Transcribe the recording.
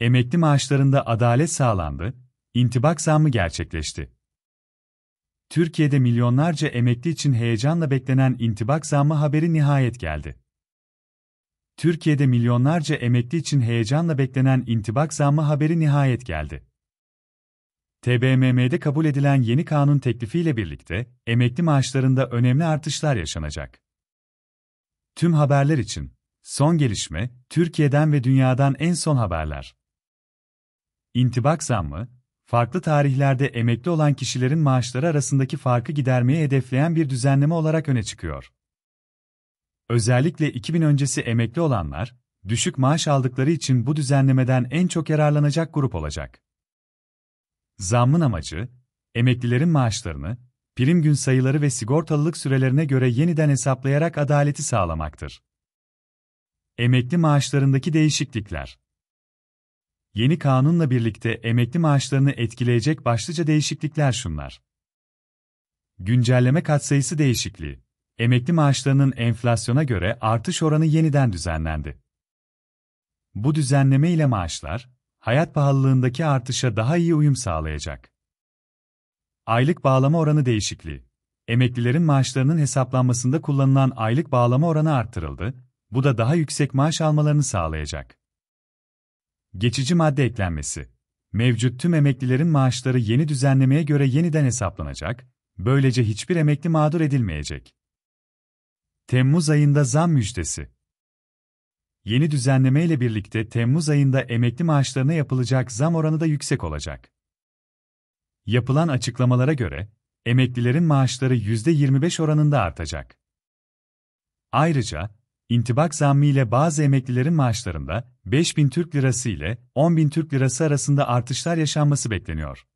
Emekli maaşlarında adalet sağlandı, intibak zammı gerçekleşti. Türkiye'de milyonlarca emekli için heyecanla beklenen intibak zammı haberi nihayet geldi. Türkiye'de milyonlarca emekli için heyecanla beklenen intibak zammı haberi nihayet geldi. TBMM'de kabul edilen yeni kanun teklifiyle birlikte emekli maaşlarında önemli artışlar yaşanacak. Tüm haberler için son gelişme Türkiye'den ve dünyadan en son haberler. İntibak zammı, farklı tarihlerde emekli olan kişilerin maaşları arasındaki farkı gidermeye hedefleyen bir düzenleme olarak öne çıkıyor. Özellikle 2000 öncesi emekli olanlar, düşük maaş aldıkları için bu düzenlemeden en çok yararlanacak grup olacak. Zammın amacı, emeklilerin maaşlarını, prim gün sayıları ve sigortalılık sürelerine göre yeniden hesaplayarak adaleti sağlamaktır. Emekli maaşlarındaki değişiklikler Yeni kanunla birlikte emekli maaşlarını etkileyecek başlıca değişiklikler şunlar. Güncelleme katsayısı değişikliği. Emekli maaşlarının enflasyona göre artış oranı yeniden düzenlendi. Bu düzenleme ile maaşlar, hayat pahalılığındaki artışa daha iyi uyum sağlayacak. Aylık bağlama oranı değişikliği. Emeklilerin maaşlarının hesaplanmasında kullanılan aylık bağlama oranı arttırıldı, bu da daha yüksek maaş almalarını sağlayacak. Geçici madde eklenmesi. Mevcut tüm emeklilerin maaşları yeni düzenlemeye göre yeniden hesaplanacak, böylece hiçbir emekli mağdur edilmeyecek. Temmuz ayında zam müjdesi. Yeni düzenleme ile birlikte Temmuz ayında emekli maaşlarına yapılacak zam oranı da yüksek olacak. Yapılan açıklamalara göre, emeklilerin maaşları %25 oranında artacak. Ayrıca, İntibak zammı ile bazı emeklilerin maaşlarında 5 bin Türk lirası ile 10 bin Türk lirası arasında artışlar yaşanması bekleniyor.